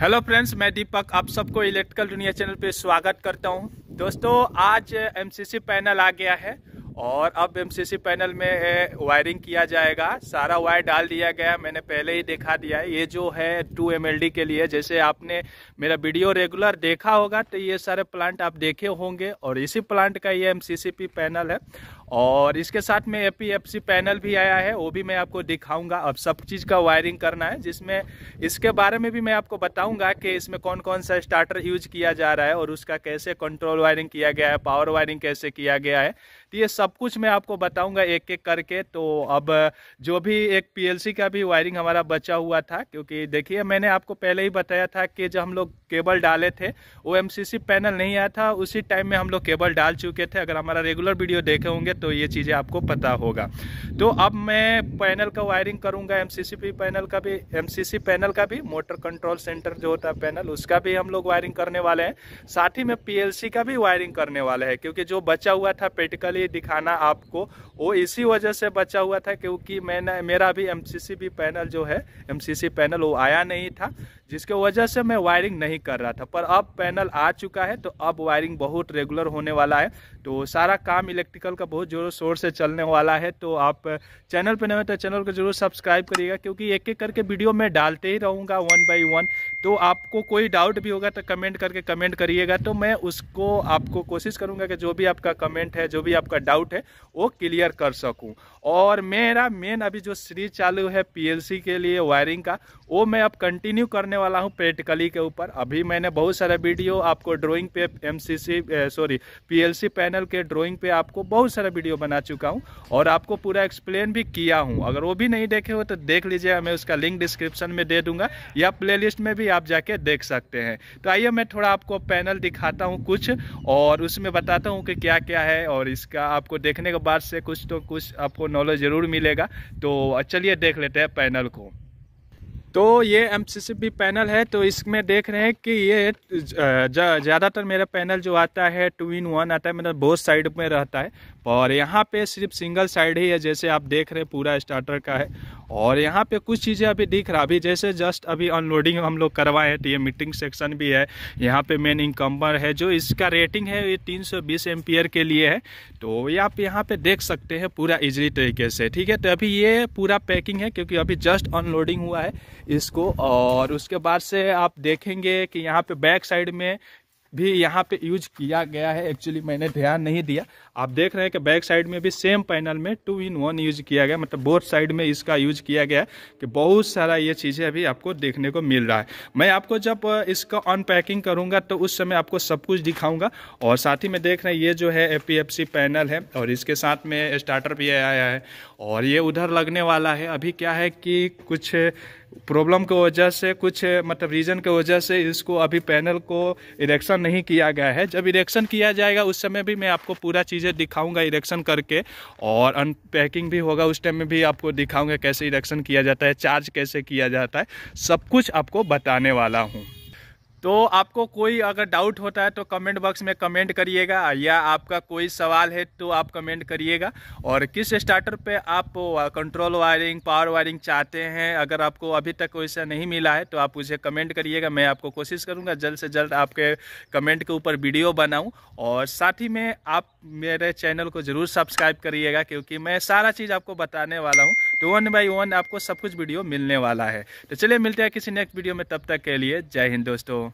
hello friends मैं दीपक आप सबको इलेक्ट्रिकल दुनिया चैनल पे स्वागत करता हूँ दोस्तों आज एमसीसी पैनल आ गया है और अब एमसीसी पैनल में वायरिंग किया जाएगा सारा वायर डाल दिया गया मैंने पहले ही दिखा दिया है ये जो है टू एमएलडी के लिए जैसे आपने मेरा वीडियो रेगुलर देखा होगा तो ये सारे प्लांट आप देखे होंगे और इसी प्लांट का ये एमसीसीपी पैनल है और इसके साथ में एपीएफसी पैनल भी आया है वो भी मैं आपको दिखाऊंगा अब सब चीज़ का वायरिंग करना है जिसमें इसके बारे में भी मैं आपको बताऊंगा कि इसमें कौन कौन सा स्टार्टर यूज किया जा रहा है और उसका कैसे कंट्रोल वायरिंग किया गया है पावर वायरिंग कैसे किया गया है तो ये सब सब कुछ मैं आपको बताऊंगा एक एक करके तो अब जो भी एक पीएलसी का भी वायरिंग हमारा बचा हुआ था क्योंकि देखिए मैंने आपको पहले ही बताया था कि जब हम लोग केबल डाले थे ओ पैनल नहीं आया था उसी टाइम में हम लोग केबल डाल चुके थे अगर हमारा रेगुलर वीडियो देखे होंगे तो ये चीज़ें आपको पता होगा तो अब मैं पैनल का वायरिंग करूँगा एम पैनल का भी एम पैनल का भी मोटर कंट्रोल सेंटर जो होता है पैनल उसका भी हम लोग वायरिंग करने वाले हैं साथ ही में पी का भी वायरिंग करने वाले हैं क्योंकि जो बचा हुआ था पेटिकली दिखा आना आपको वो इसी वजह से बचा हुआ था क्योंकि मैंने मेरा भी एमसीसी भी पैनल जो है एमसीसी पैनल वो आया नहीं था जिसके वजह से मैं वायरिंग नहीं कर रहा था पर अब पैनल आ चुका है तो अब वायरिंग बहुत रेगुलर होने वाला है तो सारा काम इलेक्ट्रिकल का बहुत जोर शोर से चलने वाला है तो आप चैनल पर नहीं तो चैनल को जरूर सब्सक्राइब करिएगा क्योंकि एक एक करके वीडियो मैं डालते ही रहूँगा वन बाई वन तो आपको कोई डाउट भी होगा तो कमेंट करके कमेंट करिएगा तो मैं उसको आपको कोशिश करूँगा कि जो भी आपका कमेंट है जो भी आपका डाउट है वो क्लियर कर सकूँ और मेरा मेन अभी जो सीरीज चालू है पी के लिए वायरिंग का वो मैं अब कंटिन्यू करने वाला हूँ प्रैक्टिकली के ऊपर अभी मैंने बहुत सारे वीडियो आपको ड्राइंग पे एम सॉरी पी पैनल के ड्राइंग पे आपको बहुत सारा वीडियो बना चुका हूँ और आपको पूरा एक्सप्लेन भी किया हूँ अगर वो भी नहीं देखे हो तो देख लीजिए मैं उसका लिंक डिस्क्रिप्शन में दे दूंगा या प्ले में भी आप जाके देख सकते हैं तो आइए मैं थोड़ा आपको पैनल दिखाता हूँ कुछ और उसमें बताता हूँ कि क्या क्या है और इसका आपको देखने के बाद से कुछ तो कुछ आपको नॉलेज ज़रूर मिलेगा तो चलिए देख लेते हैं पैनल को तो ये एम पैनल है तो इसमें देख रहे हैं कि ये ज़्यादातर मेरा पैनल जो आता है टू इन वन आता है मतलब बोथ साइड में रहता है और यहाँ पे सिर्फ सिंगल साइड ही है जैसे आप देख रहे पूरा स्टार्टर का है और यहाँ पे कुछ चीज़ें अभी दिख रहा अभी जैसे जस्ट अभी अनलोडिंग हम लोग करवाए हैं तो ये मीटिंग सेक्शन भी है यहाँ पे मेन इनकम्बर है जो इसका रेटिंग है ये 320 सौ के लिए है तो ये आप यहाँ पे देख सकते हैं पूरा इजली तरीके से ठीक है तो अभी ये पूरा पैकिंग है क्योंकि अभी जस्ट अनलोडिंग हुआ है इसको और उसके बाद से आप देखेंगे कि यहाँ पे बैक साइड में भी यहाँ पे यूज किया गया है एक्चुअली मैंने ध्यान नहीं दिया आप देख रहे हैं कि बैक साइड में भी सेम पैनल में टू इन वन यूज किया गया मतलब बोर्ड साइड में इसका यूज किया गया है कि बहुत सारा ये चीज़ें अभी आपको देखने को मिल रहा है मैं आपको जब इसका अनपैकिंग करूँगा तो उस समय आपको सब कुछ दिखाऊँगा और साथ ही में देख रहे हैं ये जो है ए पैनल है और इसके साथ में स्टार्टर भी आया है और ये उधर लगने वाला है अभी क्या है कि कुछ प्रॉब्लम के वजह से कुछ मतलब रीज़न के वजह से इसको अभी पैनल को इरेक्शन नहीं किया गया है जब इरेक्शन किया जाएगा उस समय भी मैं आपको पूरा चीज़ें दिखाऊंगा इरेक्शन करके और अनपैकिंग भी होगा उस टाइम में भी आपको दिखाऊंगा कैसे इरेक्शन किया जाता है चार्ज कैसे किया जाता है सब कुछ आपको बताने वाला हूँ तो आपको कोई अगर डाउट होता है तो कमेंट बॉक्स में कमेंट करिएगा या आपका कोई सवाल है तो आप कमेंट करिएगा और किस स्टार्टर पे आप कंट्रोल वायरिंग पावर वायरिंग चाहते हैं अगर आपको अभी तक ऐसा नहीं मिला है तो आप उसे कमेंट करिएगा मैं आपको कोशिश करूँगा जल्द से जल्द आपके कमेंट के ऊपर वीडियो बनाऊँ और साथ ही में आप मेरे चैनल को ज़रूर सब्सक्राइब करिएगा क्योंकि मैं सारा चीज़ आपको बताने वाला हूँ तो वन बाई वन आपको सब कुछ वीडियो मिलने वाला है तो चलिए मिलते हैं किसी नेक्स्ट वीडियो में तब तक के लिए जय हिंद दोस्तों